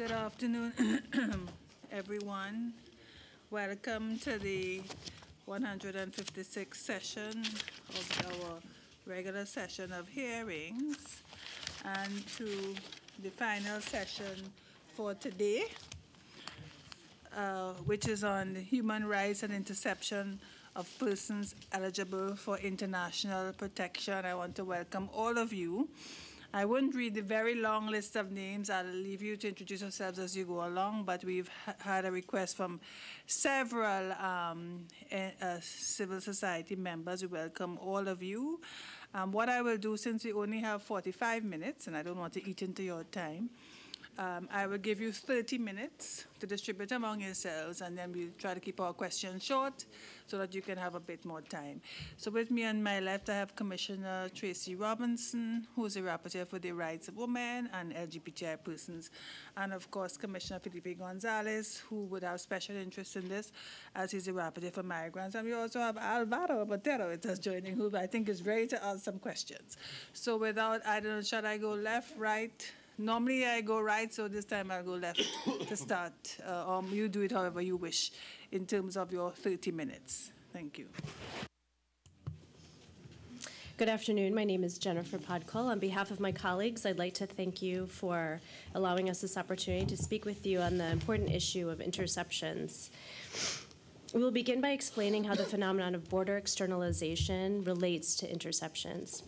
Good afternoon, everyone. Welcome to the 156th session of our regular session of hearings and to the final session for today, uh, which is on human rights and interception of persons eligible for international protection. I want to welcome all of you I wouldn't read the very long list of names. I'll leave you to introduce yourselves as you go along, but we've had a request from several um, eh, uh, civil society members. We welcome all of you. Um, what I will do, since we only have 45 minutes, and I don't want to eat into your time, um, I will give you 30 minutes to distribute among yourselves, and then we'll try to keep our questions short so that you can have a bit more time. So, with me on my left, I have Commissioner Tracy Robinson, who is a rapporteur for the rights of women and LGBTI persons, and of course, Commissioner Felipe Gonzalez, who would have special interest in this, as he's a rapporteur for migrants. And we also have Alvaro Botero with us joining, who I think is ready to ask some questions. So, without, I don't know, shall I go left, right? Normally I go right, so this time I'll go left to start. Uh, um, you do it however you wish in terms of your 30 minutes. Thank you. Good afternoon. My name is Jennifer Podkol. On behalf of my colleagues, I'd like to thank you for allowing us this opportunity to speak with you on the important issue of interceptions. We will begin by explaining how the phenomenon of border externalization relates to interceptions.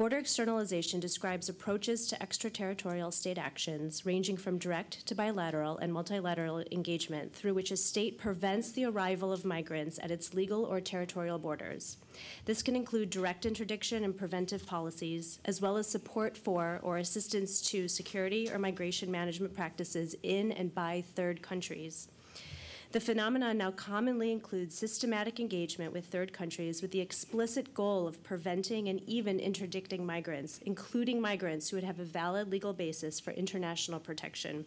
Border externalization describes approaches to extraterritorial state actions ranging from direct to bilateral and multilateral engagement through which a state prevents the arrival of migrants at its legal or territorial borders. This can include direct interdiction and preventive policies, as well as support for or assistance to security or migration management practices in and by third countries. The phenomenon now commonly includes systematic engagement with third countries with the explicit goal of preventing and even interdicting migrants, including migrants who would have a valid legal basis for international protection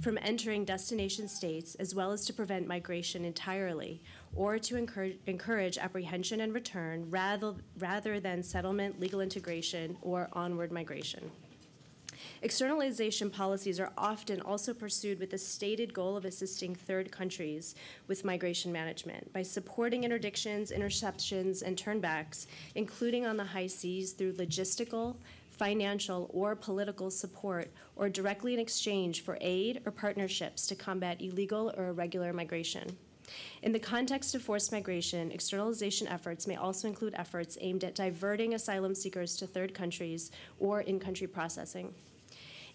from entering destination states, as well as to prevent migration entirely, or to encourage, encourage, apprehension and return rather, rather than settlement, legal integration, or onward migration. Externalization policies are often also pursued with the stated goal of assisting third countries with migration management by supporting interdictions, interceptions, and turnbacks, including on the high seas through logistical, financial, or political support, or directly in exchange for aid or partnerships to combat illegal or irregular migration. In the context of forced migration, externalization efforts may also include efforts aimed at diverting asylum seekers to third countries or in country processing.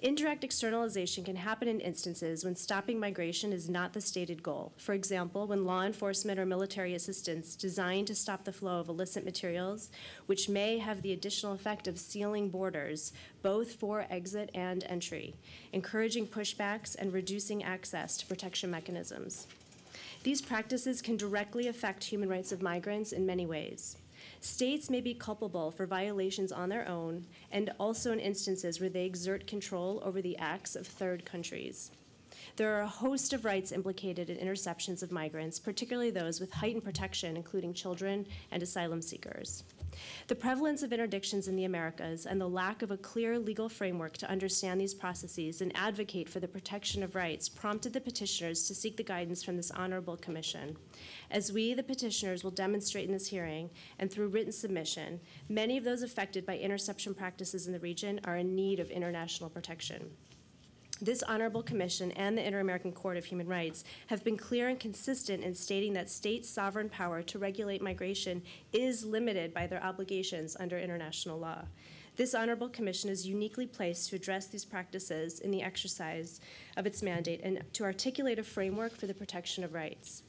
Indirect externalization can happen in instances when stopping migration is not the stated goal. For example, when law enforcement or military assistance designed to stop the flow of illicit materials, which may have the additional effect of sealing borders, both for exit and entry, encouraging pushbacks and reducing access to protection mechanisms. These practices can directly affect human rights of migrants in many ways. States may be culpable for violations on their own and also in instances where they exert control over the acts of third countries. There are a host of rights implicated in interceptions of migrants, particularly those with heightened protection, including children and asylum seekers. The prevalence of interdictions in the Americas and the lack of a clear legal framework to understand these processes and advocate for the protection of rights prompted the petitioners to seek the guidance from this Honorable Commission. As we, the petitioners, will demonstrate in this hearing and through written submission, many of those affected by interception practices in the region are in need of international protection. This Honorable Commission and the Inter American Court of Human Rights have been clear and consistent in stating that state sovereign power to regulate migration is limited by their obligations under international law. This Honorable Commission is uniquely placed to address these practices in the exercise of its mandate and to articulate a framework for the protection of rights.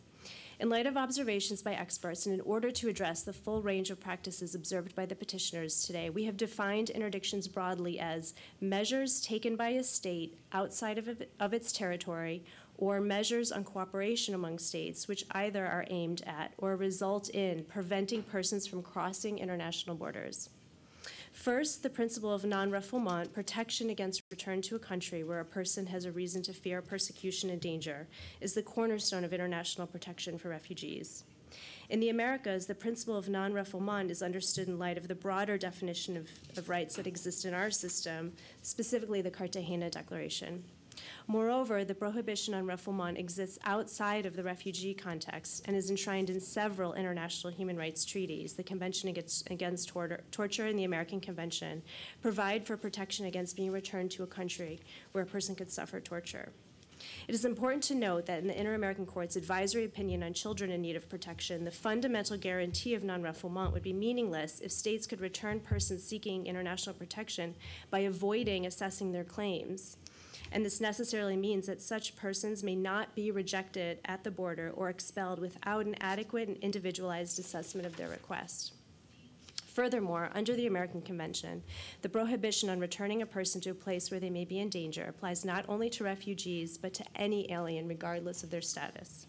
In light of observations by experts and in order to address the full range of practices observed by the petitioners today, we have defined interdictions broadly as measures taken by a state outside of, of its territory or measures on cooperation among states which either are aimed at or result in preventing persons from crossing international borders. First, the principle of non-refoulement, protection against return to a country where a person has a reason to fear persecution and danger, is the cornerstone of international protection for refugees. In the Americas, the principle of non-refoulement is understood in light of the broader definition of, of rights that exist in our system, specifically the Cartagena Declaration. Moreover, the prohibition on refoulement exists outside of the refugee context and is enshrined in several international human rights treaties. The Convention Against, against Torture and the American Convention provide for protection against being returned to a country where a person could suffer torture. It is important to note that in the Inter-American Court's advisory opinion on children in need of protection, the fundamental guarantee of non-refoulement would be meaningless if states could return persons seeking international protection by avoiding assessing their claims and this necessarily means that such persons may not be rejected at the border or expelled without an adequate and individualized assessment of their request. Furthermore, under the American Convention, the prohibition on returning a person to a place where they may be in danger applies not only to refugees, but to any alien, regardless of their status.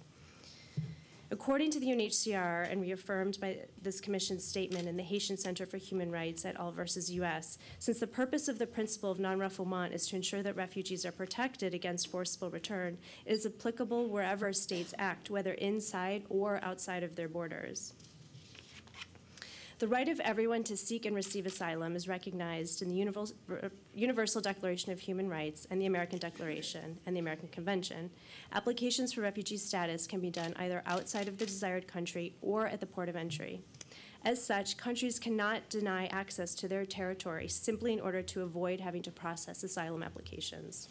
According to the UNHCR and reaffirmed by this commission's statement in the Haitian Center for Human Rights at All versus US, since the purpose of the principle of non-refoulement is to ensure that refugees are protected against forcible return, it is applicable wherever states act, whether inside or outside of their borders. The right of everyone to seek and receive asylum is recognized in the Universal Declaration of Human Rights and the American Declaration and the American Convention. Applications for refugee status can be done either outside of the desired country or at the port of entry. As such, countries cannot deny access to their territory simply in order to avoid having to process asylum applications.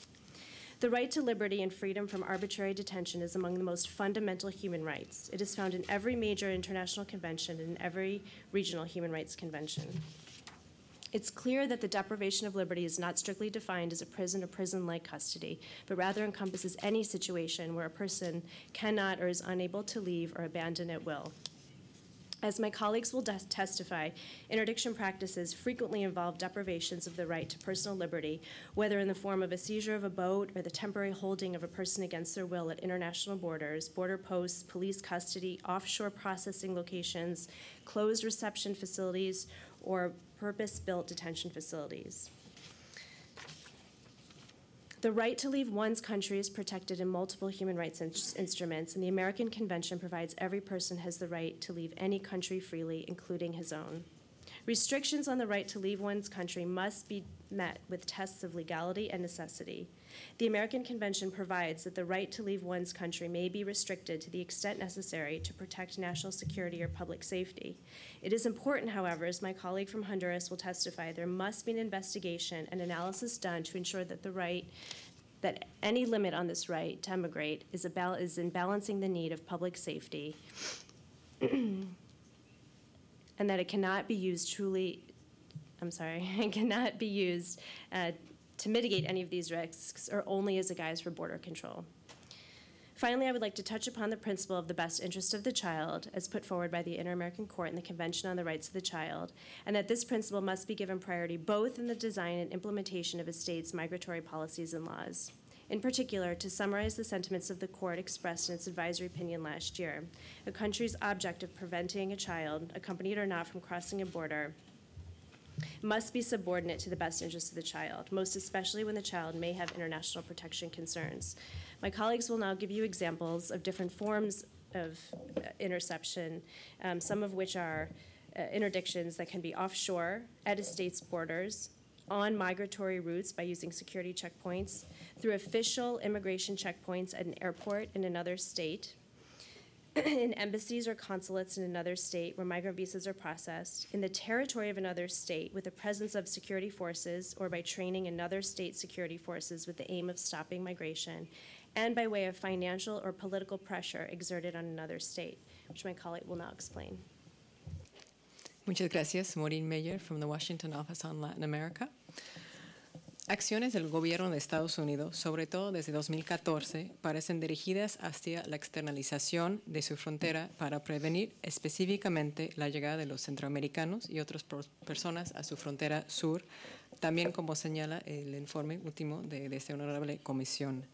The right to liberty and freedom from arbitrary detention is among the most fundamental human rights. It is found in every major international convention and in every regional human rights convention. It's clear that the deprivation of liberty is not strictly defined as a prison or prison like custody, but rather encompasses any situation where a person cannot or is unable to leave or abandon at will. As my colleagues will testify, interdiction practices frequently involve deprivations of the right to personal liberty, whether in the form of a seizure of a boat or the temporary holding of a person against their will at international borders, border posts, police custody, offshore processing locations, closed reception facilities, or purpose built detention facilities. The right to leave one's country is protected in multiple human rights in instruments, and the American Convention provides every person has the right to leave any country freely, including his own. Restrictions on the right to leave one's country must be met with tests of legality and necessity. The American Convention provides that the right to leave one's country may be restricted to the extent necessary to protect national security or public safety. It is important, however, as my colleague from Honduras will testify, there must be an investigation and analysis done to ensure that the right that any limit on this right to emigrate is, about, is in balancing the need of public safety and that it cannot be used truly, I'm sorry, it cannot be used uh, to mitigate any of these risks or only as a guise for border control. Finally, I would like to touch upon the principle of the best interest of the child as put forward by the Inter-American Court in the Convention on the Rights of the Child, and that this principle must be given priority both in the design and implementation of a state's migratory policies and laws. In particular, to summarize the sentiments of the court expressed in its advisory opinion last year, a country's object of preventing a child, accompanied or not, from crossing a border must be subordinate to the best interests of the child, most especially when the child may have international protection concerns. My colleagues will now give you examples of different forms of uh, interception, um, some of which are uh, interdictions that can be offshore, at a state's borders, on migratory routes by using security checkpoints, through official immigration checkpoints at an airport in another state, in embassies or consulates in another state where migrant visas are processed, in the territory of another state with the presence of security forces, or by training another state security forces with the aim of stopping migration, and by way of financial or political pressure exerted on another state, which my colleague will now explain. Muchas gracias, Maureen Meyer from the Washington Office on Latin America. acciones del gobierno de Estados Unidos, sobre todo desde 2014, parecen dirigidas hacia la externalización de su frontera para prevenir específicamente la llegada de los centroamericanos y otras personas a su frontera sur, también como señala el informe último de, de esta honorable comisión.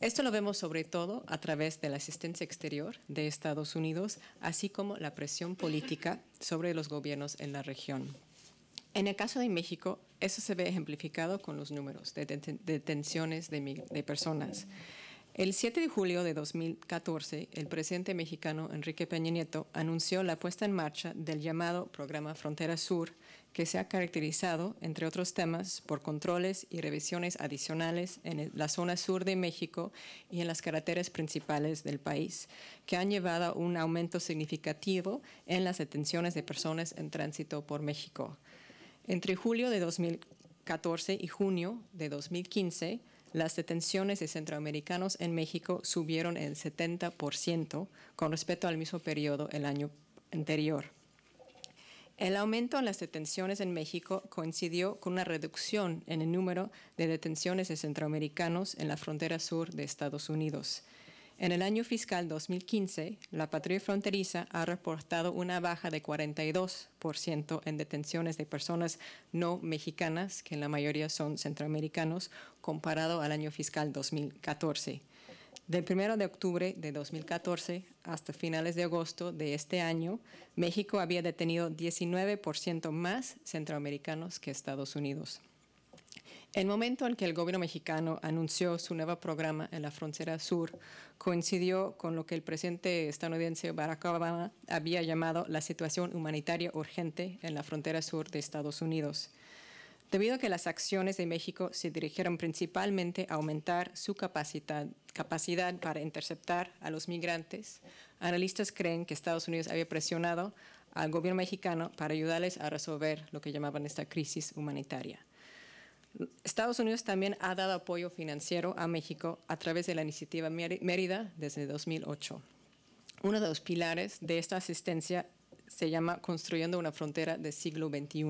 Esto lo vemos sobre todo a través de la asistencia exterior de Estados Unidos, así como la presión política sobre los gobiernos en la región. En el caso de México, eso se ve ejemplificado con los números de detenciones de, personas. El 7 de julio de 2014, el presidente mexicano Enrique Peña Nieto anunció la puesta en marcha del llamado Programa Frontera Sur, que se ha caracterizado, entre otros temas, por controles y revisiones adicionales en la zona sur de México y en las carreteras principales del país, que han llevado a un aumento significativo en las detenciones de personas en tránsito por México. Entre julio de 2014 y junio de 2015, las detenciones de centroamericanos en México subieron el 70% con respecto al mismo periodo el año anterior. El aumento en las detenciones en México coincidió con una reducción en el número de detenciones de centroamericanos en la frontera sur de Estados Unidos, en el año fiscal 2015, la patria fronteriza ha reportado una baja de 42% en detenciones de personas no mexicanas, que en la mayoría son centroamericanos, comparado al año fiscal 2014. Del 1 de octubre de 2014 hasta finales de agosto de este año, México había detenido 19% más centroamericanos que Estados Unidos. El momento en que el gobierno mexicano anunció su nuevo programa en la frontera sur coincidió con lo que el presidente estadounidense Barack Obama había llamado la situación humanitaria urgente en la frontera sur de Estados Unidos, debido a que las acciones de México se dirigieron principalmente a aumentar su capacidad, capacidad para interceptar a los migrantes. Analistas creen que Estados Unidos había presionado al gobierno mexicano para ayudarles a resolver lo que llamaban esta crisis humanitaria. Estados Unidos también ha dado apoyo financiero a México a través de la iniciativa Mérida desde 2008. Uno de los pilares de esta asistencia se llama Construyendo una frontera del siglo XXI,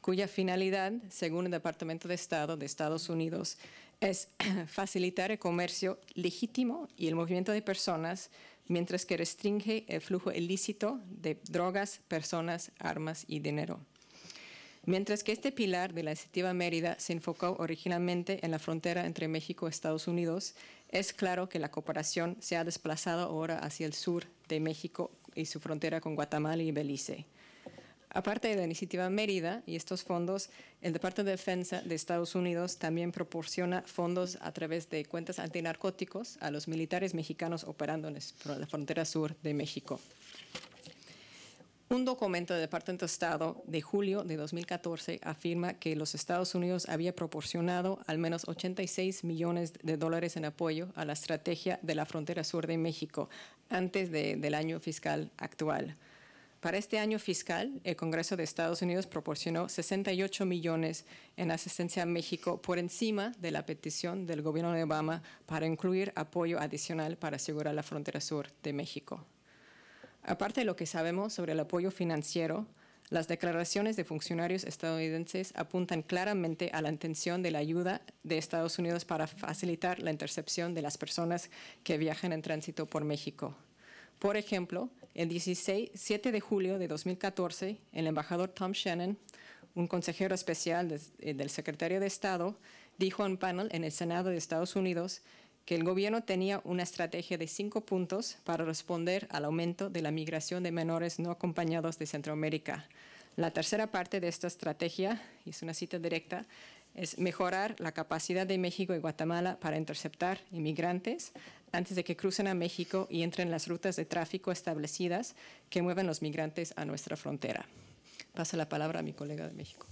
cuya finalidad, según el Departamento de Estado de Estados Unidos, es facilitar el comercio legítimo y el movimiento de personas, mientras que restringe el flujo ilícito de drogas, personas, armas y dinero. Mientras que este pilar de la iniciativa Mérida se enfocó originalmente en la frontera entre México y Estados Unidos, es claro que la cooperación se ha desplazado ahora hacia el sur de México y su frontera con Guatemala y Belice. Aparte de la iniciativa Mérida y estos fondos, el Departamento de Defensa de Estados Unidos también proporciona fondos a través de cuentas antinarcóticos a los militares mexicanos operando en la frontera sur de México. Un documento del Departamento de Estado de julio de 2014 afirma que los Estados Unidos había proporcionado al menos 86 millones de dólares en apoyo a la estrategia de la frontera sur de México antes del año fiscal actual. Para este año fiscal, el Congreso de Estados Unidos proporcionó 68 millones en asistencia a México por encima de la petición del gobierno de Obama para incluir apoyo adicional para asegurar la frontera sur de México. Aparte de lo que sabemos sobre el apoyo financiero, las declaraciones de funcionarios estadounidenses apuntan claramente a la intención de la ayuda de Estados Unidos para facilitar la intercepción de las personas que viajan en tránsito por México. Por ejemplo, el 16, 7 de julio de 2014, el embajador Tom Shannon, un consejero especial eh, del secretario de Estado, dijo en panel en el Senado de Estados Unidos que el gobierno tenía una estrategia de cinco puntos para responder al aumento de la migración de menores no acompañados de Centroamérica. La tercera parte de esta estrategia, y es una cita directa, es mejorar la capacidad de México y Guatemala para interceptar inmigrantes antes de que crucen a México y entren las rutas de tráfico establecidas que mueven los migrantes a nuestra frontera. Pasa la palabra a mi colega de México.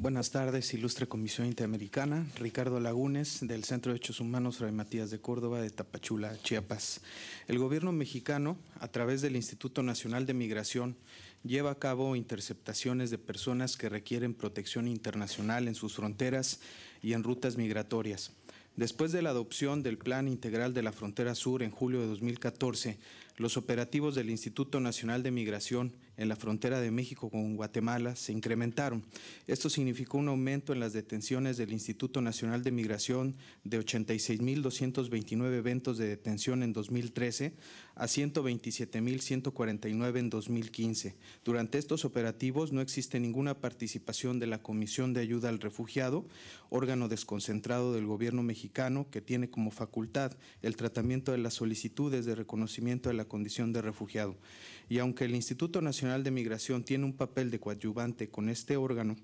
Buenas tardes, ilustre Comisión Interamericana. Ricardo Lagunes, del Centro de Hechos Humanos Fray Matías de Córdoba, de Tapachula, Chiapas. El gobierno mexicano, a través del Instituto Nacional de Migración, lleva a cabo interceptaciones de personas que requieren protección internacional en sus fronteras y en rutas migratorias. Después de la adopción del Plan Integral de la Frontera Sur en julio de 2014, los operativos del Instituto Nacional de Migración en la frontera de México con Guatemala se incrementaron. Esto significó un aumento en las detenciones del Instituto Nacional de Migración de 86.229 eventos de detención en 2013 a 127.149 en 2015. Durante estos operativos no existe ninguna participación de la Comisión de Ayuda al Refugiado, órgano desconcentrado del gobierno mexicano que tiene como facultad el tratamiento de las solicitudes de reconocimiento de la condición de refugiado. Y aunque el Instituto Nacional de Migración tiene un papel de coadyuvante con este órgano,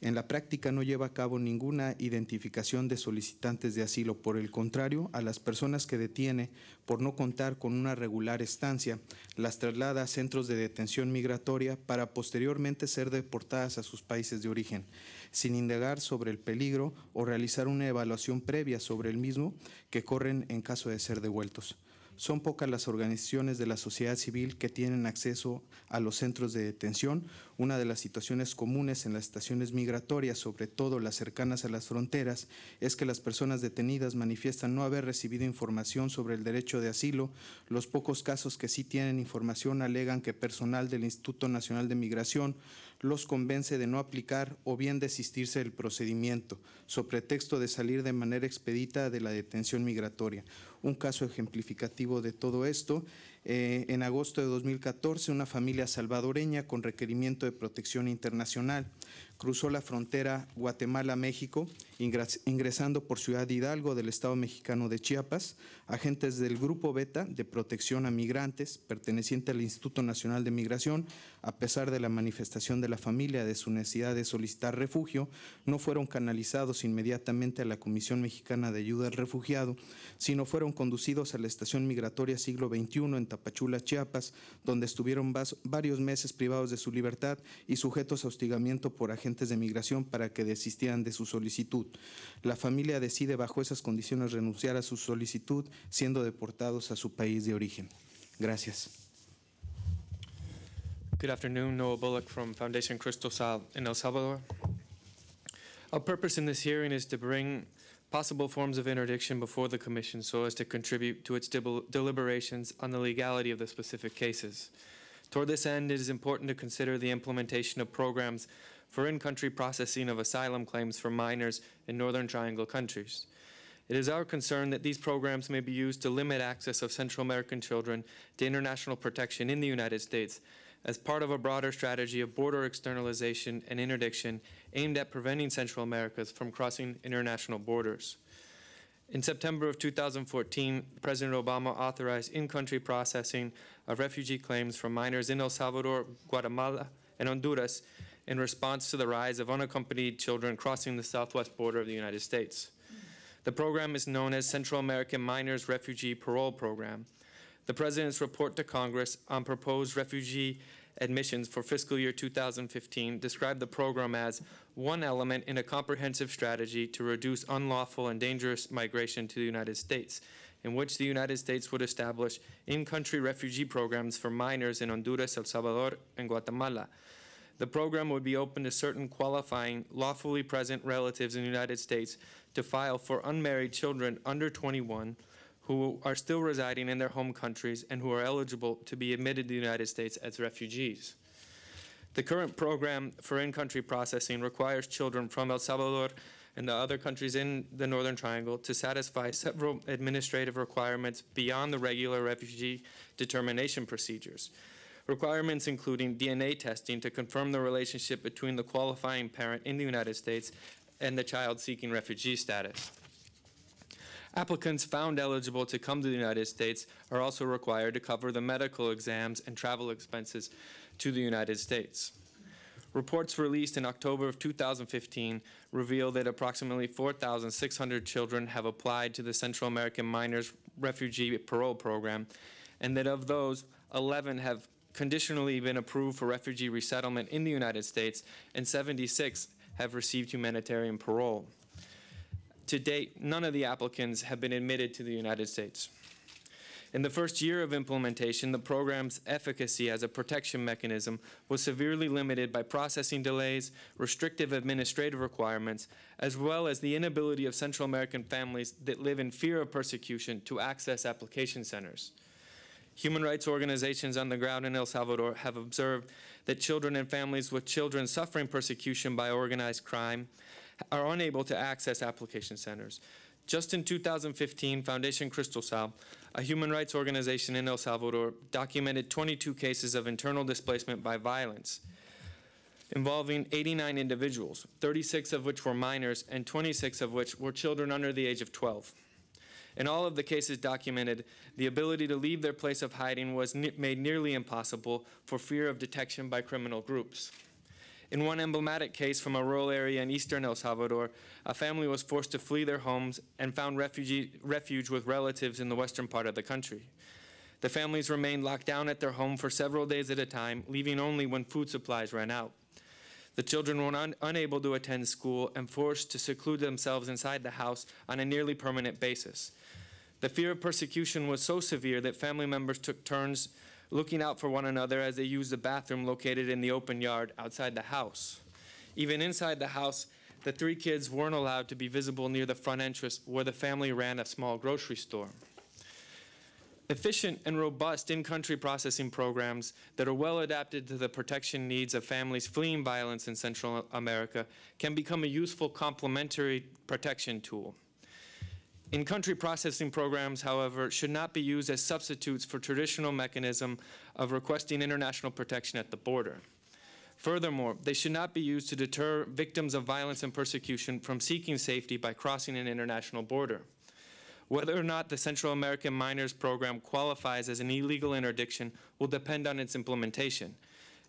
en la práctica no lleva a cabo ninguna identificación de solicitantes de asilo. Por el contrario, a las personas que detiene por no contar con una regular estancia, las traslada a centros de detención migratoria para posteriormente ser deportadas a sus países de origen, sin indagar sobre el peligro o realizar una evaluación previa sobre el mismo que corren en caso de ser devueltos. Son pocas las organizaciones de la sociedad civil que tienen acceso a los centros de detención. Una de las situaciones comunes en las estaciones migratorias, sobre todo las cercanas a las fronteras, es que las personas detenidas manifiestan no haber recibido información sobre el derecho de asilo. Los pocos casos que sí tienen información alegan que personal del Instituto Nacional de Migración los convence de no aplicar o bien desistirse del procedimiento, sobre pretexto de salir de manera expedita de la detención migratoria un caso ejemplificativo de todo esto. Eh, en agosto de 2014, una familia salvadoreña con requerimiento de protección internacional cruzó la frontera Guatemala-México, ingresando por Ciudad Hidalgo del Estado mexicano de Chiapas, agentes del Grupo Beta de Protección a Migrantes, perteneciente al Instituto Nacional de Migración, a pesar de la manifestación de la familia de su necesidad de solicitar refugio, no fueron canalizados inmediatamente a la Comisión Mexicana de Ayuda al Refugiado, sino fueron conducidos a la Estación Migratoria Siglo XXI en Tapachula, Chiapas, donde estuvieron varios meses privados de su libertad y sujetos a hostigamiento por agentes de migración para que desistieran de su solicitud. La familia decide bajo esas condiciones renunciar a su solicitud, siendo deportados a su país de origen. Gracias. Good afternoon, Noah Bullock from Foundation sal in El Salvador. Our purpose in this hearing is to bring possible forms of interdiction before the Commission so as to contribute to its deliberations on the legality of the specific cases. Toward this end, it is important to consider the implementation of programs for in-country processing of asylum claims for minors in Northern Triangle countries. It is our concern that these programs may be used to limit access of Central American children to international protection in the United States as part of a broader strategy of border externalization and interdiction aimed at preventing Central Americans from crossing international borders. In September of 2014, President Obama authorized in-country processing of refugee claims from minors in El Salvador, Guatemala, and Honduras in response to the rise of unaccompanied children crossing the southwest border of the United States. The program is known as Central American Minors Refugee Parole Program. The President's report to Congress on proposed refugee admissions for fiscal year 2015 described the program as one element in a comprehensive strategy to reduce unlawful and dangerous migration to the United States, in which the United States would establish in-country refugee programs for minors in Honduras, El Salvador, and Guatemala. The program would be open to certain qualifying lawfully present relatives in the United States to file for unmarried children under 21 who are still residing in their home countries and who are eligible to be admitted to the United States as refugees. The current program for in-country processing requires children from El Salvador and the other countries in the Northern Triangle to satisfy several administrative requirements beyond the regular refugee determination procedures requirements including DNA testing to confirm the relationship between the qualifying parent in the United States and the child seeking refugee status. Applicants found eligible to come to the United States are also required to cover the medical exams and travel expenses to the United States. Reports released in October of 2015 reveal that approximately 4,600 children have applied to the Central American Minors Refugee Parole Program, and that of those, 11 have conditionally been approved for refugee resettlement in the United States, and 76 have received humanitarian parole. To date, none of the applicants have been admitted to the United States. In the first year of implementation, the program's efficacy as a protection mechanism was severely limited by processing delays, restrictive administrative requirements, as well as the inability of Central American families that live in fear of persecution to access application centers. Human rights organizations on the ground in El Salvador have observed that children and families with children suffering persecution by organized crime are unable to access application centers. Just in 2015, Foundation Crystal Sal, a human rights organization in El Salvador, documented 22 cases of internal displacement by violence involving 89 individuals, 36 of which were minors and 26 of which were children under the age of 12. In all of the cases documented, the ability to leave their place of hiding was ne made nearly impossible for fear of detection by criminal groups. In one emblematic case from a rural area in eastern El Salvador, a family was forced to flee their homes and found refugee, refuge with relatives in the western part of the country. The families remained locked down at their home for several days at a time, leaving only when food supplies ran out. The children were un unable to attend school and forced to seclude themselves inside the house on a nearly permanent basis. The fear of persecution was so severe that family members took turns looking out for one another as they used the bathroom located in the open yard outside the house. Even inside the house, the three kids weren't allowed to be visible near the front entrance where the family ran a small grocery store. Efficient and robust in country processing programs that are well adapted to the protection needs of families fleeing violence in Central America can become a useful complementary protection tool. In-country processing programs, however, should not be used as substitutes for traditional mechanism of requesting international protection at the border. Furthermore, they should not be used to deter victims of violence and persecution from seeking safety by crossing an international border. Whether or not the Central American Minors Program qualifies as an illegal interdiction will depend on its implementation.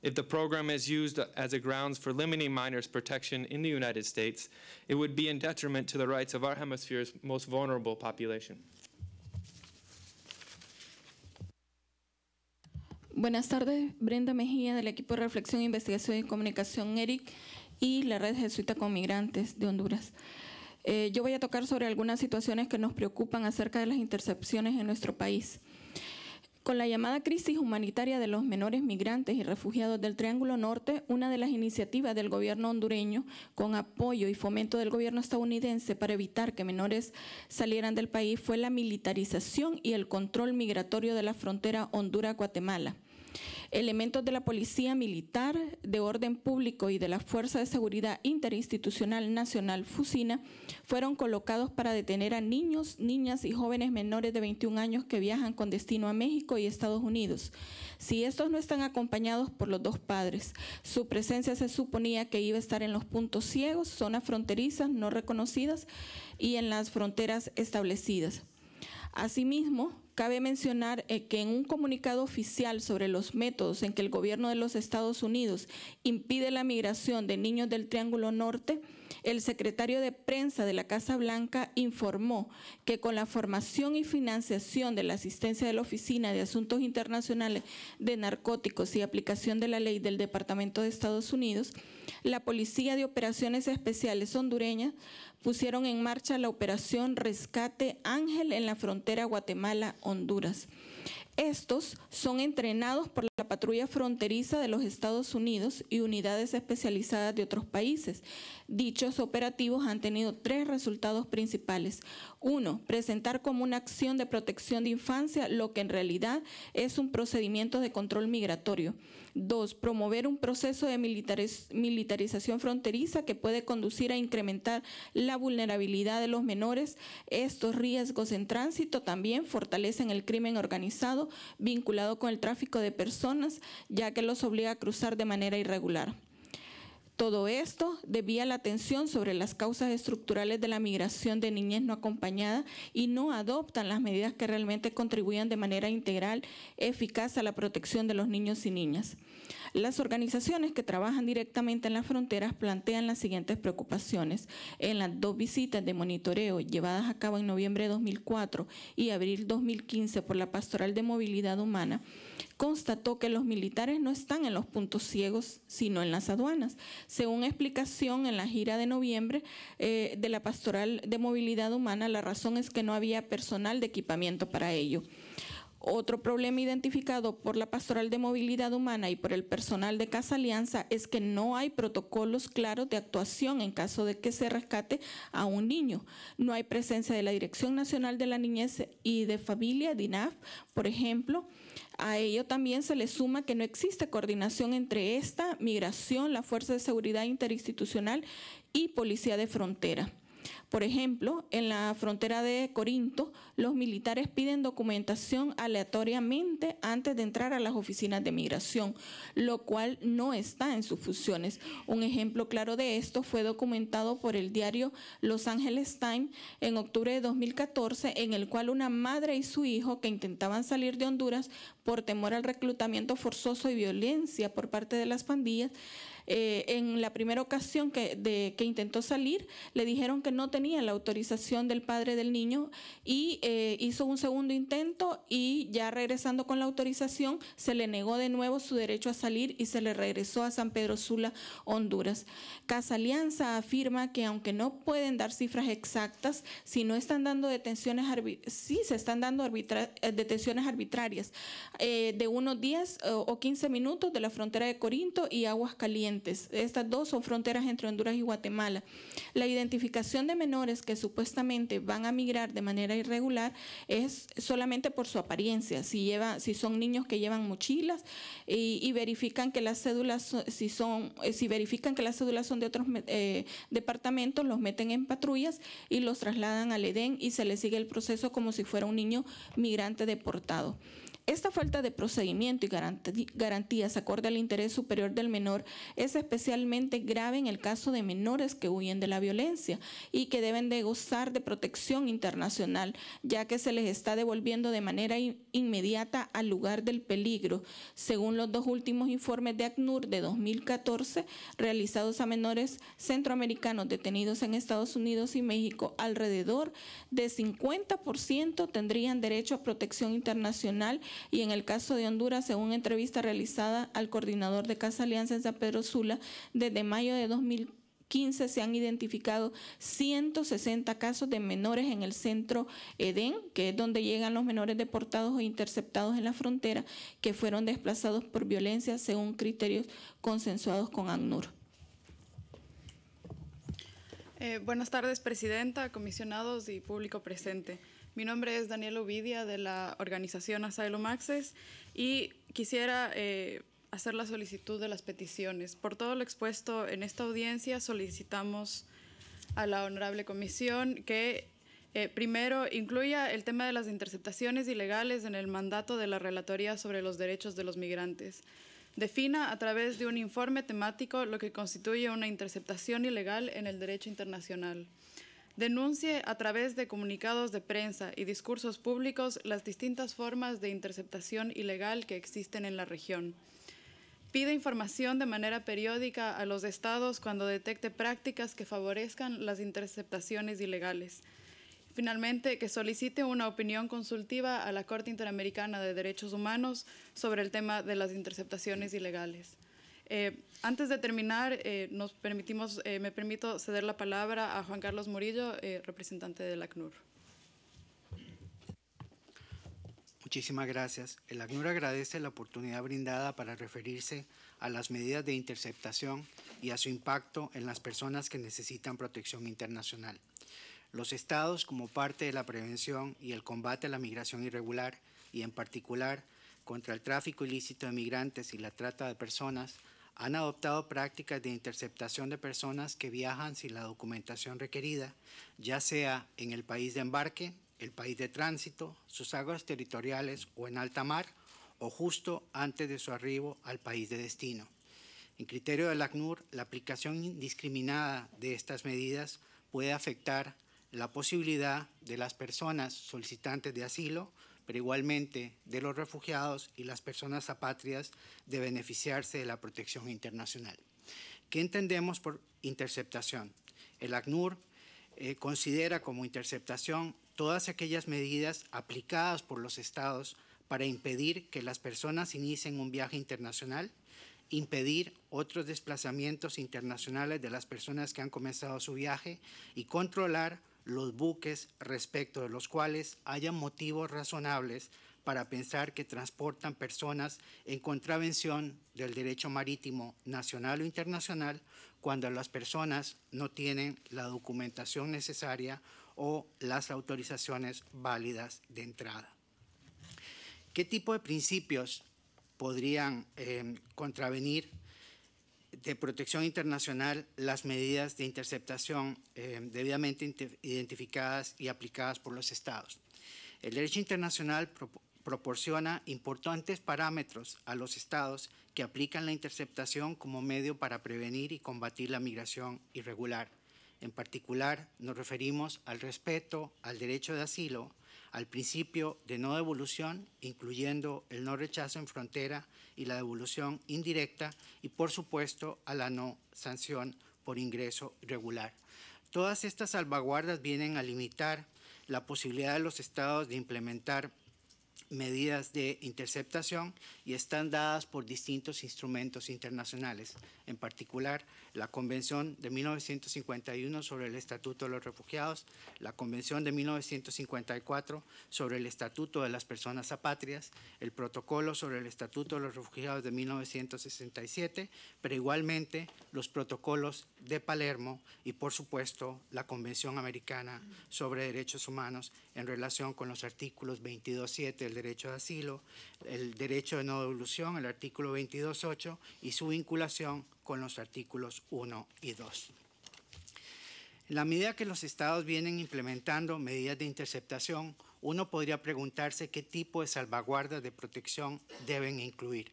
If the program is used as a grounds for limiting minors' protection in the United States, it would be in detriment to the rights of our hemisphere's most vulnerable population. Buenas tardes, Brenda Mejía del equipo de Reflexión, Investigación y Comunicación ERIC y la Red Jesuita con Migrantes de Honduras. Eh, yo voy a tocar sobre algunas situaciones que nos preocupan acerca de las intercepciones en nuestro país. Con la llamada crisis humanitaria de los menores migrantes y refugiados del Triángulo Norte, una de las iniciativas del gobierno hondureño, con apoyo y fomento del gobierno estadounidense para evitar que menores salieran del país, fue la militarización y el control migratorio de la frontera Honduras-Guatemala elementos de la Policía Militar, de Orden Público y de la Fuerza de Seguridad Interinstitucional Nacional Fucina fueron colocados para detener a niños, niñas y jóvenes menores de 21 años que viajan con destino a México y Estados Unidos. Si estos no están acompañados por los dos padres, su presencia se suponía que iba a estar en los puntos ciegos, zonas fronterizas no reconocidas y en las fronteras establecidas. Asimismo, Cabe mencionar eh, que en un comunicado oficial sobre los métodos en que el gobierno de los Estados Unidos impide la migración de niños del Triángulo Norte, el secretario de prensa de la Casa Blanca informó que con la formación y financiación de la asistencia de la Oficina de Asuntos Internacionales de Narcóticos y aplicación de la ley del Departamento de Estados Unidos, la Policía de Operaciones Especiales Hondureña pusieron en marcha la operación Rescate Ángel en la frontera Guatemala-Honduras. Estos son entrenados por la patrulla fronteriza de los Estados Unidos y unidades especializadas de otros países. Dichos operativos han tenido tres resultados principales. Uno, presentar como una acción de protección de infancia lo que en realidad es un procedimiento de control migratorio. Dos, promover un proceso de militarización fronteriza que puede conducir a incrementar la vulnerabilidad de los menores. Estos riesgos en tránsito también fortalecen el crimen organizado vinculado con el tráfico de personas, ya que los obliga a cruzar de manera irregular. Todo esto debía la atención sobre las causas estructurales de la migración de niñas no acompañadas y no adoptan las medidas que realmente contribuyan de manera integral, eficaz a la protección de los niños y niñas. Las organizaciones que trabajan directamente en las fronteras plantean las siguientes preocupaciones. En las dos visitas de monitoreo llevadas a cabo en noviembre de 2004 y abril 2015 por la Pastoral de Movilidad Humana, constató que los militares no están en los puntos ciegos, sino en las aduanas. Según explicación en la gira de noviembre eh, de la Pastoral de Movilidad Humana, la razón es que no había personal de equipamiento para ello. Otro problema identificado por la Pastoral de Movilidad Humana y por el personal de Casa Alianza es que no hay protocolos claros de actuación en caso de que se rescate a un niño. No hay presencia de la Dirección Nacional de la Niñez y de Familia, DINAF, por ejemplo. A ello también se le suma que no existe coordinación entre esta, migración, la Fuerza de Seguridad Interinstitucional y Policía de Frontera. Por ejemplo, en la frontera de Corinto, los militares piden documentación aleatoriamente antes de entrar a las oficinas de migración, lo cual no está en sus funciones. Un ejemplo claro de esto fue documentado por el diario Los Angeles Times en octubre de 2014, en el cual una madre y su hijo que intentaban salir de Honduras por temor al reclutamiento forzoso y violencia por parte de las pandillas, eh, en la primera ocasión que, intentó salir, le dijeron que no tenía la autorización del padre del niño y eh, hizo un segundo intento y ya regresando con la autorización, se le negó de nuevo su derecho a salir y se le regresó a San Pedro Sula, Honduras. Casa Alianza afirma que aunque no pueden dar cifras exactas, si no están dando detenciones, sí se están dando eh, detenciones arbitrarias de unos 10 o 15 minutos de la frontera de Corinto y Aguascalientes. Estas dos son fronteras entre Honduras y Guatemala. La identificación de menores que supuestamente van a migrar de manera irregular es solamente por su apariencia. Si, son niños que llevan mochilas y, verifican que las cédulas, si, son, eh, verifican que las cédulas son de otros eh, departamentos, los meten en patrullas y los trasladan al Edén y se les sigue el proceso como si fuera un niño migrante deportado. Esta falta de procedimiento y garantías acorde al interés superior del menor es especialmente grave en el caso de menores que huyen de la violencia y que deben de gozar de protección internacional, ya que se les está devolviendo de manera inmediata al lugar del peligro, según los dos últimos informes de ACNUR de 2014 realizados a menores centroamericanos detenidos en Estados Unidos y México, alrededor de 50% tendrían derecho a protección internacional y en el caso de Honduras, según entrevista realizada al coordinador de Casa Alianza en San Pedro Sula, desde mayo de 2015, se han identificado 160 casos de menores en el centro Eden, que es donde llegan los menores deportados o interceptados en la frontera, que fueron desplazados por violencia según criterios consensuados con ACNUR. Eh, buenas tardes, Presidenta, comisionados y público presente. Mi nombre es Daniel Uvidia de la organización Asylum Access y quisiera eh, hacer la solicitud de las peticiones. Por todo lo expuesto en esta audiencia, solicitamos a la Honorable Comisión que eh, primero, incluya el tema de las interceptaciones ilegales en el mandato de la Relatoría sobre los Derechos de los Migrantes. Defina a través de un informe temático lo que constituye una interceptación ilegal en el derecho internacional denuncie a través de comunicados de prensa y discursos públicos las distintas formas de interceptación ilegal que existen en la región. Pida información de manera periódica a los estados cuando detecte prácticas que favorezcan las interceptaciones ilegales. Finalmente, que solicite una opinión consultiva a la Corte Interamericana de Derechos Humanos sobre el tema de las interceptaciones ilegales. Eh, antes de terminar, eh, nos permitimos, eh, me permito ceder la palabra a Juan Carlos Murillo, representante del ACNUR. Muchísimas gracias. El ACNUR agradece la oportunidad brindada para referirse a las medidas de interceptación y a su impacto en las personas que necesitan protección internacional. Los estados, como parte de la prevención y el combate a la migración irregular y en particular contra el tráfico ilícito de migrantes y la trata de personas, han adoptado prácticas de interceptación de personas que viajan sin la documentación requerida, ya sea en el país de embarque, el país de tránsito, sus aguas territoriales o en alta mar, o justo antes de su arribo al país de destino. En criterio del ACNUR, la aplicación indiscriminada de estas medidas puede afectar la posibilidad de las personas solicitantes de asilo pero igualmente de los refugiados y las personas apátridas de beneficiarse de la protección internacional. ¿Qué entendemos por interceptación? El ACNUR eh, considera como interceptación todas aquellas medidas aplicadas por los estados para impedir que las personas inicien un viaje internacional, impedir otros desplazamientos internacionales de las personas que han comenzado su viaje y controlar los buques respecto de los cuales hayan motivos razonables para pensar que transportan personas en contravención del derecho marítimo nacional o internacional cuando las personas no tienen la documentación necesaria o las autorizaciones válidas de entrada. ¿Qué tipo de principios podrían eh, contravenir de protección internacional las medidas de interceptación eh, debidamente identificadas y aplicadas por los estados. El derecho internacional proporciona importantes parámetros a los estados que aplican la interceptación como medio para prevenir y combatir la migración irregular. En particular, nos referimos al respeto al derecho de asilo, al principio de no devolución, incluyendo el no rechazo en frontera y la devolución indirecta, y por supuesto a la no sanción por ingreso regular. Todas estas salvaguardas vienen a limitar la posibilidad de los estados de implementar medidas de interceptación y están dadas por distintos instrumentos internacionales, en particular la Convención de 1951 sobre el Estatuto de los Refugiados, la Convención de 1954 sobre el Estatuto de las Personas Apátridas, el Protocolo sobre el Estatuto de los Refugiados de 1967, pero igualmente los protocolos de Palermo y por supuesto la Convención Americana sobre Derechos Humanos en relación con los artículos 22.7 del derecho de asilo, el derecho de no devolución, el artículo 22.8 y su vinculación con los artículos 1 y 2. En la medida que los estados vienen implementando medidas de interceptación, uno podría preguntarse qué tipo de salvaguardas de protección deben incluir.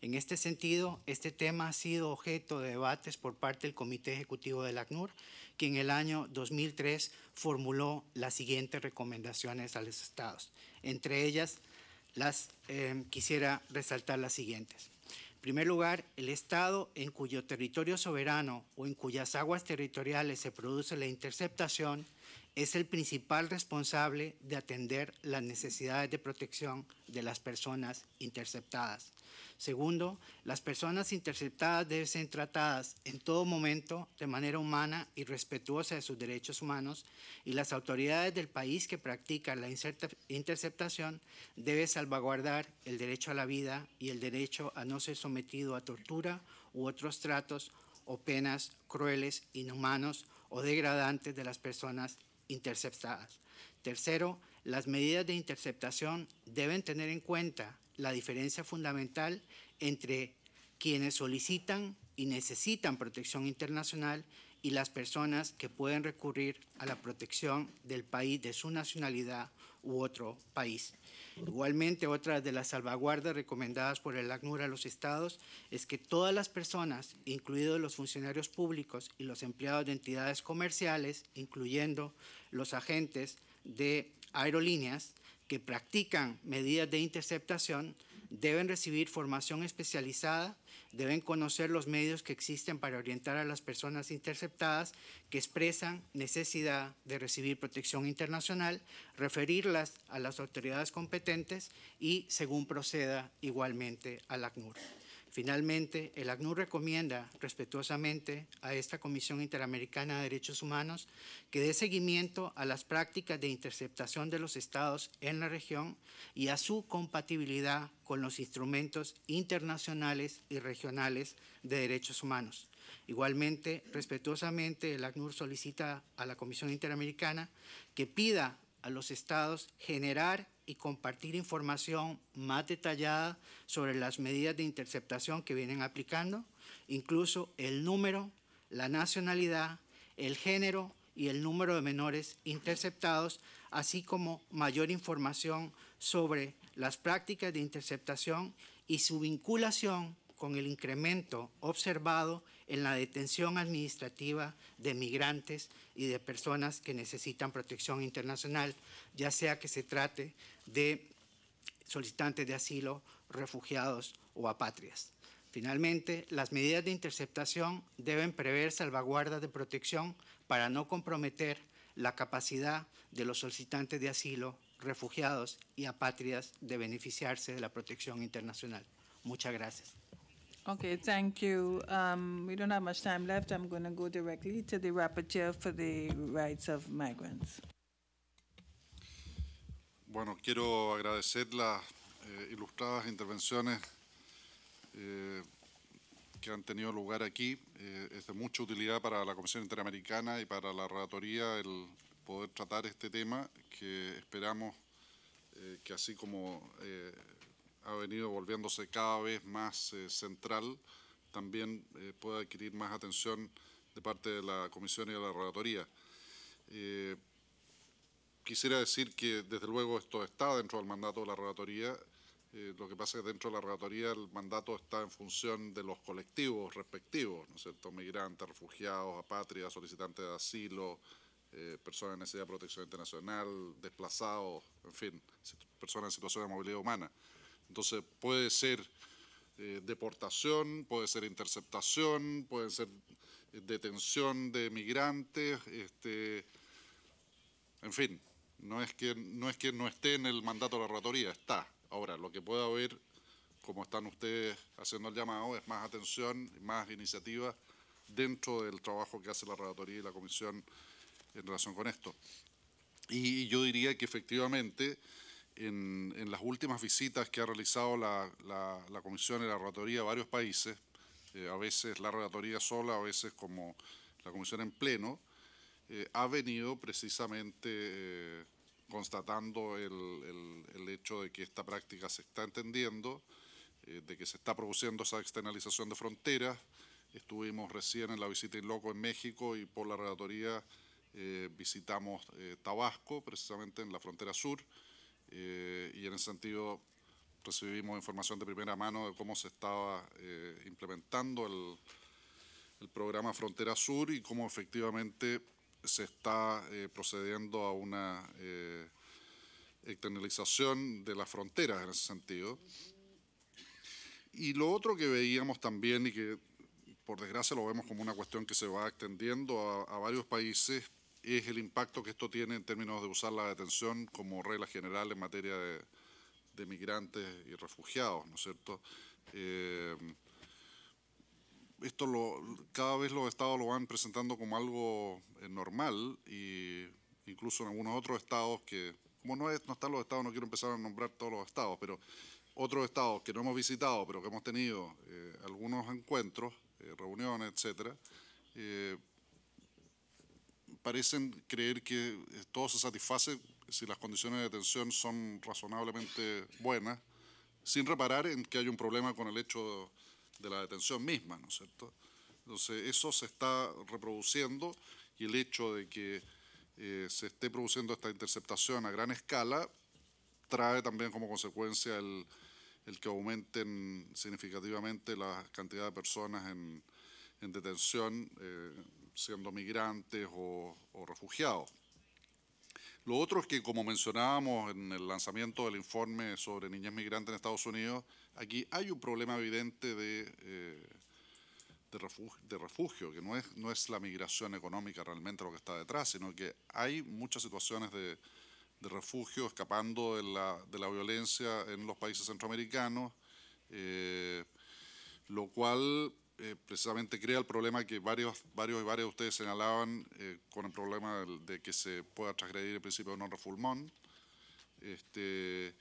En este sentido, este tema ha sido objeto de debates por parte del Comité Ejecutivo del ACNUR, que en el año 2003 formuló las siguientes recomendaciones a los estados. Entre ellas, las, eh, quisiera resaltar las siguientes. En primer lugar, el Estado en cuyo territorio soberano o en cuyas aguas territoriales se produce la interceptación es el principal responsable de atender las necesidades de protección de las personas interceptadas. Segundo, las personas interceptadas deben ser tratadas en todo momento de manera humana y respetuosa de sus derechos humanos y las autoridades del país que practican la interceptación deben salvaguardar el derecho a la vida y el derecho a no ser sometido a tortura u otros tratos o penas crueles, inhumanos o degradantes de las personas interceptadas. Tercero, las medidas de interceptación deben tener en cuenta la diferencia fundamental entre quienes solicitan y necesitan protección internacional y las personas que pueden recurrir a la protección del país de su nacionalidad u otro país. Igualmente, otra de las salvaguardas recomendadas por el ACNUR a los estados es que todas las personas, incluidos los funcionarios públicos y los empleados de entidades comerciales, incluyendo los agentes de aerolíneas, que practican medidas de interceptación deben recibir formación especializada, deben conocer los medios que existen para orientar a las personas interceptadas que expresan necesidad de recibir protección internacional, referirlas a las autoridades competentes y, según proceda, igualmente al ACNUR. Finalmente, el ACNUR recomienda respetuosamente a esta Comisión Interamericana de Derechos Humanos que dé seguimiento a las prácticas de interceptación de los estados en la región y a su compatibilidad con los instrumentos internacionales y regionales de derechos humanos. Igualmente, respetuosamente, el ACNUR solicita a la Comisión Interamericana que pida a los estados generar y compartir información más detallada sobre las medidas de interceptación que vienen aplicando, incluso el número, la nacionalidad, el género y el número de menores interceptados, así como mayor información sobre las prácticas de interceptación y su vinculación con el incremento observado en la detención administrativa de migrantes y de personas que necesitan protección internacional, ya sea que se trate de solicitantes de asilo, refugiados o apátridas. Finalmente, las medidas de interceptación deben prever salvaguardas de protección para no comprometer la capacidad de los solicitantes de asilo, refugiados y apátridas de beneficiarse de la protección internacional. Muchas gracias. Okay, thank you. Um, we don't have much time left. I'm going to go directly to the rapporteur for the rights of migrants. Bueno, quiero agradecer las eh, ilustradas intervenciones eh, que han tenido lugar aquí. Eh, es de mucha utilidad para la Comisión Interamericana y para la Relatoría el poder tratar este tema que esperamos que así como ha venido volviéndose cada vez más eh, central, también eh, puede adquirir más atención de parte de la Comisión y de la Relatoría. Eh, quisiera decir que, desde luego, esto está dentro del mandato de la Relatoría. lo que pasa es que dentro de la Relatoría el mandato está en función de los colectivos respectivos, ¿no es cierto? Migrantes, refugiados, apátridas, solicitantes de asilo, personas en necesidad de protección internacional, desplazados, en fin, personas en situación de movilidad humana. Entonces puede ser eh, deportación, puede ser interceptación, puede ser eh, detención de migrantes, este, en fin, no es, que, no es que no esté en el mandato de la Ratoría, está. Ahora, lo que pueda haber, como están ustedes haciendo el llamado, es más atención, más iniciativas dentro del trabajo que hace la relatoría y la comisión en relación con esto. Y yo diría que efectivamente en, las últimas visitas que ha realizado la, Comisión y la Relatoría a varios países, eh, a veces la Relatoría sola, a veces como la Comisión en pleno, eh, ha venido precisamente eh, constatando el, el, hecho de que esta práctica se está entendiendo, de que se está produciendo esa externalización de fronteras. Estuvimos recién en la visita in loco en México y por la Relatoría visitamos Tabasco, precisamente en la frontera sur, eh, y en ese sentido recibimos información de primera mano de cómo se estaba eh, implementando el, programa Frontera Sur y cómo efectivamente se está eh, procediendo a una externalización de las fronteras en ese sentido. Y lo otro que veíamos también y que por desgracia lo vemos como una cuestión que se va extendiendo a varios países es el impacto que esto tiene en términos de usar la detención como regla general en materia de, migrantes y refugiados, ¿no es cierto? Eh, esto lo, cada vez los estados lo van presentando como algo eh, normal y incluso en algunos otros estados que, como no, es, no están los estados, no quiero empezar a nombrar todos los estados, pero otros estados que no hemos visitado, pero que hemos tenido eh, algunos encuentros, reuniones, etcétera, parecen creer que eh, todo se satisface si las condiciones de detención son razonablemente buenas, sin reparar en que hay un problema con el hecho de la detención misma, ¿no es cierto? Entonces, eso se está reproduciendo y el hecho de que eh, se esté produciendo esta interceptación a gran escala trae también como consecuencia el, que aumenten significativamente la cantidad de personas en, detención, eh, siendo migrantes o, refugiados. Lo otro es que, como mencionábamos en el lanzamiento del informe sobre niñas migrantes en Estados Unidos, aquí hay un problema evidente eh, de, refugio, que no es, no es la migración económica realmente lo que está detrás, sino que hay muchas situaciones de, refugio escapando de la, violencia en los países centroamericanos, eh, lo cual eh, precisamente crea el problema que varios, varios y varios de ustedes señalaban eh, con el problema de, que se pueda transgredir el principio de no refulmón. Este,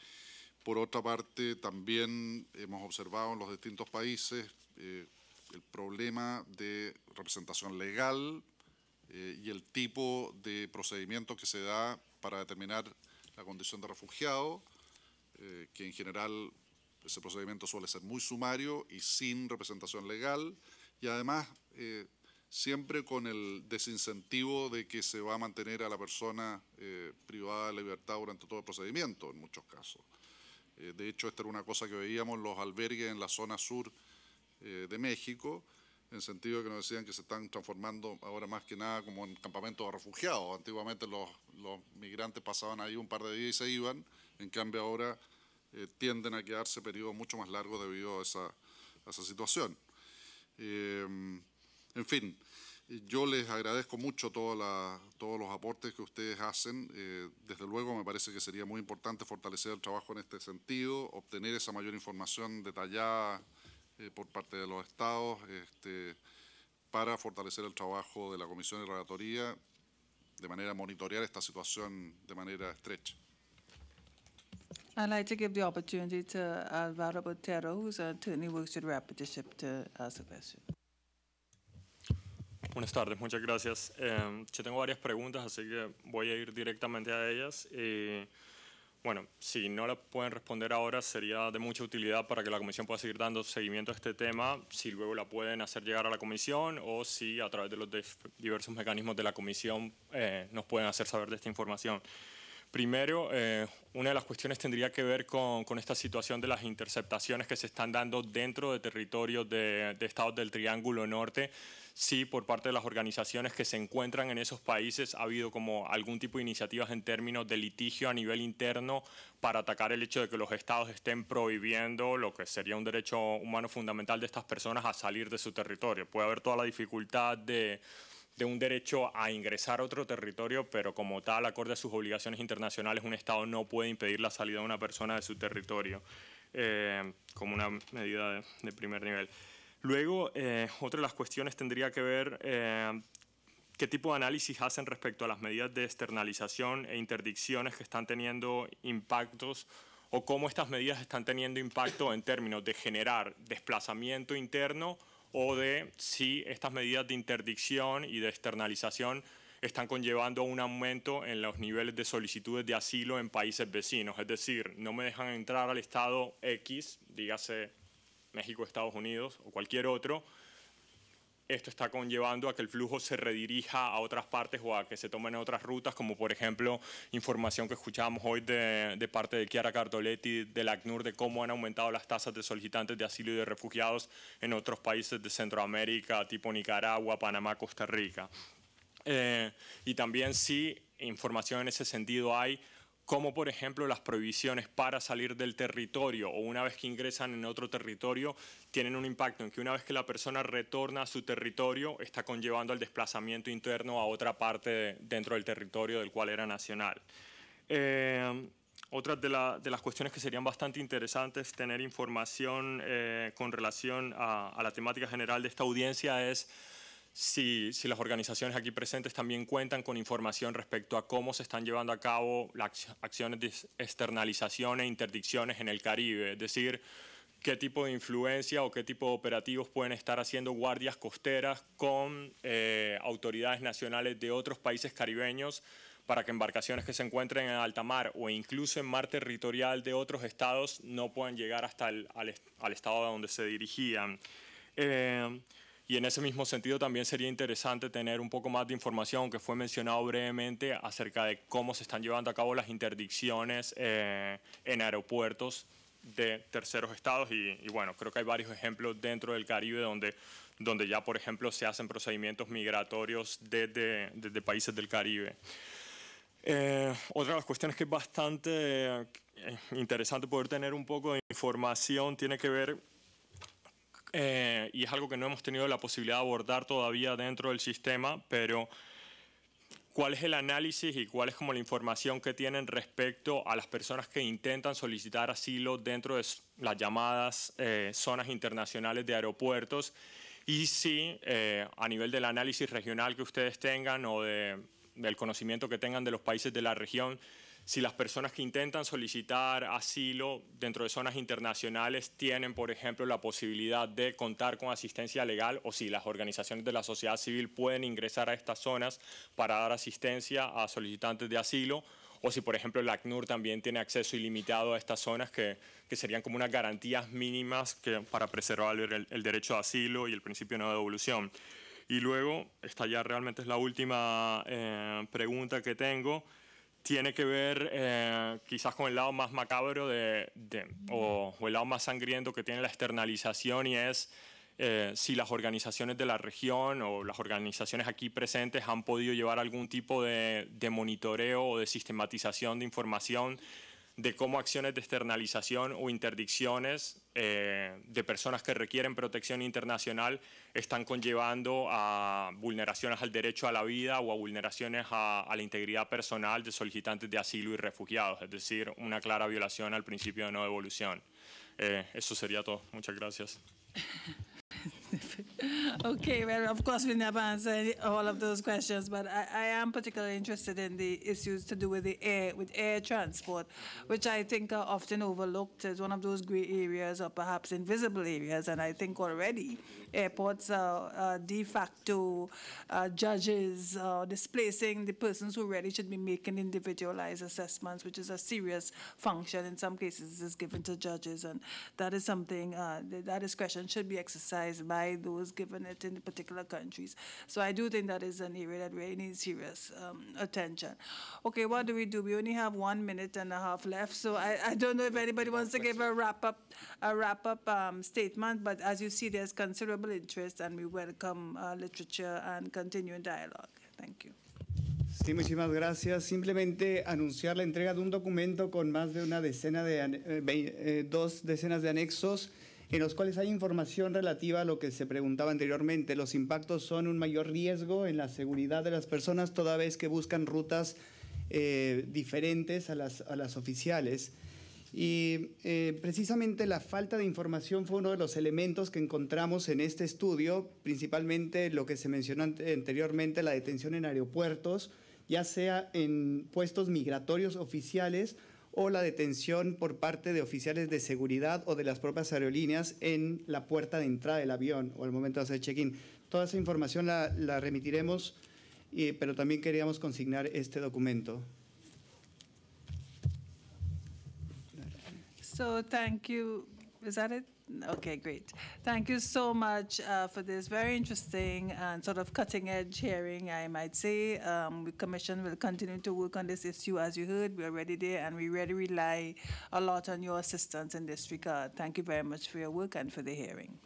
por otra parte, también hemos observado en los distintos países eh, el problema de representación legal y el tipo de procedimiento que se da para determinar la condición de refugiado, que en general ese procedimiento suele ser muy sumario y sin representación legal y además eh, siempre con el desincentivo de que se va a mantener a la persona eh, privada de libertad durante todo el procedimiento en muchos casos. Eh, de hecho, esta era una cosa que veíamos los albergues en la zona sur de México, en sentido de que nos decían que se están transformando ahora más que nada como en campamentos de refugiados. Antiguamente los, los migrantes pasaban ahí un par de días y se iban, en cambio ahora eh, tienden a quedarse periodos mucho más largos debido a esa, situación. Eh, en fin, yo les agradezco mucho todos los aportes que ustedes hacen. Eh, desde luego me parece que sería muy importante fortalecer el trabajo en este sentido, obtener esa mayor información detallada por parte de los estados este, para fortalecer el trabajo de la Comisión de Relatoría de manera monitorear esta situación de manera estrecha. I'd like to give the opportunity to uh, Alvaro Botero, with to ask uh, Buenas tardes, muchas gracias. Em, yo tengo varias preguntas, así que voy a ir directamente a ellas. bueno, si no las pueden responder ahora, sería de mucha utilidad para que la Comisión pueda seguir dando seguimiento a este tema, si luego la pueden hacer llegar a la Comisión o si a través de los diversos mecanismos de la Comisión eh, nos pueden hacer saber de esta información. Primero, eh, una de las cuestiones tendría que ver con, esta situación de las interceptaciones que se están dando dentro de territorios de, de, estados del Triángulo Norte. Sí, por parte de las organizaciones que se encuentran en esos países ha habido como algún tipo de iniciativas en términos de litigio a nivel interno para atacar el hecho de que los estados estén prohibiendo lo que sería un derecho humano fundamental de estas personas a salir de su territorio. Puede haber toda la dificultad de de un derecho a ingresar a otro territorio, pero como tal, acorde a sus obligaciones internacionales, un Estado no puede impedir la salida de una persona de su territorio eh, como una medida de, primer nivel. Luego, eh, otra de las cuestiones tendría que ver eh, qué tipo de análisis hacen respecto a las medidas de externalización e interdicciones que están teniendo impactos o cómo estas medidas están teniendo impacto en términos de generar desplazamiento interno o de si estas medidas de interdicción y de externalización están conllevando un aumento en los niveles de solicitudes de asilo en países vecinos. Es decir, no me dejan entrar al Estado X, dígase México, Estados Unidos o cualquier otro, esto está conllevando a que el flujo se redirija a otras partes o a que se tomen otras rutas, como por ejemplo información que escuchábamos hoy de, parte de Chiara Cartoletti del ACNUR de cómo han aumentado las tasas de solicitantes de asilo y de refugiados en otros países de Centroamérica, tipo Nicaragua, Panamá, Costa Rica. Eh, y también sí, información en ese sentido hay como por ejemplo las prohibiciones para salir del territorio o una vez que ingresan en otro territorio, tienen un impacto en que una vez que la persona retorna a su territorio, está conllevando al desplazamiento interno a otra parte dentro del territorio del cual era nacional. Eh, otra de, las cuestiones que serían bastante interesantes tener información eh, con relación a, a la temática general de esta audiencia es si, si, las organizaciones aquí presentes también cuentan con información respecto a cómo se están llevando a cabo las acciones de externalización e interdicciones en el Caribe, es decir, qué tipo de influencia o qué tipo de operativos pueden estar haciendo guardias costeras con eh, autoridades nacionales de otros países caribeños para que embarcaciones que se encuentren en alta mar o incluso en mar territorial de otros estados no puedan llegar hasta el al, estado a donde se dirigían. Eh, y en ese mismo sentido también sería interesante tener un poco más de información que fue mencionado brevemente acerca de cómo se están llevando a cabo las interdicciones eh, en aeropuertos de terceros estados y, bueno, creo que hay varios ejemplos dentro del Caribe donde, donde ya, por ejemplo, se hacen procedimientos migratorios desde, desde países del Caribe. Eh, otra de las cuestiones que es bastante eh, interesante poder tener un poco de información tiene que ver eh, y es algo que no hemos tenido la posibilidad de abordar todavía dentro del sistema, pero cuál es el análisis y cuál es como la información que tienen respecto a las personas que intentan solicitar asilo dentro de las llamadas eh, zonas internacionales de aeropuertos y si eh, a nivel del análisis regional que ustedes tengan o del conocimiento que tengan de los países de la región, si las personas que intentan solicitar asilo dentro de zonas internacionales tienen, por ejemplo, la posibilidad de contar con asistencia legal o si las organizaciones de la sociedad civil pueden ingresar a estas zonas para dar asistencia a solicitantes de asilo o si, por ejemplo, el ACNUR también tiene acceso ilimitado a estas zonas que, serían como unas garantías mínimas para preservar el, derecho de asilo y el principio de no devolución. Y luego, esta ya realmente es la última eh, pregunta que tengo tiene que ver eh, quizás con el lado más macabro de, o, el lado más sangriento que tiene la externalización y es eh, si las organizaciones de la región o las organizaciones aquí presentes han podido llevar algún tipo de, de monitoreo o de sistematización de información de cómo acciones de externalización o interdicciones eh, de personas que requieren protección internacional están conllevando a vulneraciones al derecho a la vida o a vulneraciones a, la integridad personal de solicitantes de asilo y refugiados, es decir, una clara violación al principio de no devolución. Eh, eso sería todo. Muchas gracias. okay, well, of course, we never answer any, all of those questions, but I, I, am particularly interested in the issues to do with the air, with air transport, which I think are often overlooked as one of those gray areas or perhaps invisible areas, and I think already airports are de facto uh, judges uh, displacing the persons who really should be making individualized assessments, which is a serious function in some cases is given to judges. And that is something uh, that discretion should be exercised by those given it in particular countries. So I do think that is an area that really needs serious um, attention. Okay, what do we do? We only have one minute and a half left, so I, I don't know if anybody wants to give a wrap up a wrap up um, statement. But as you see, there's considerable interés interest, and we welcome uh, literature and continuing dialogue. Sí, muchísimas gracias. Simplemente anunciar la entrega de un documento con más de una decena de eh, eh, dos decenas de anexos en los cuales hay información relativa a lo que se preguntaba anteriormente. Los impactos son un mayor riesgo en la seguridad de las personas toda vez que buscan rutas eh, diferentes a las, a las oficiales. Y eh, precisamente la falta de información fue uno de los elementos que encontramos en este estudio, principalmente lo que se mencionó anteriormente, la detención en aeropuertos, ya sea en puestos migratorios oficiales o la detención por parte de oficiales de seguridad o de las propias aerolíneas en la puerta de entrada del avión o al momento de hacer check-in. Toda esa información la, remitiremos, y, eh, pero también queríamos consignar este documento. So thank you. Is that it? Okay, great. Thank you so much uh, for this very interesting and sort of cutting edge hearing, I might say. Um, the Commission will continue to work on this issue. As you heard, we're already there and we really rely a lot on your assistance in this regard. Thank you very much for your work and for the hearing.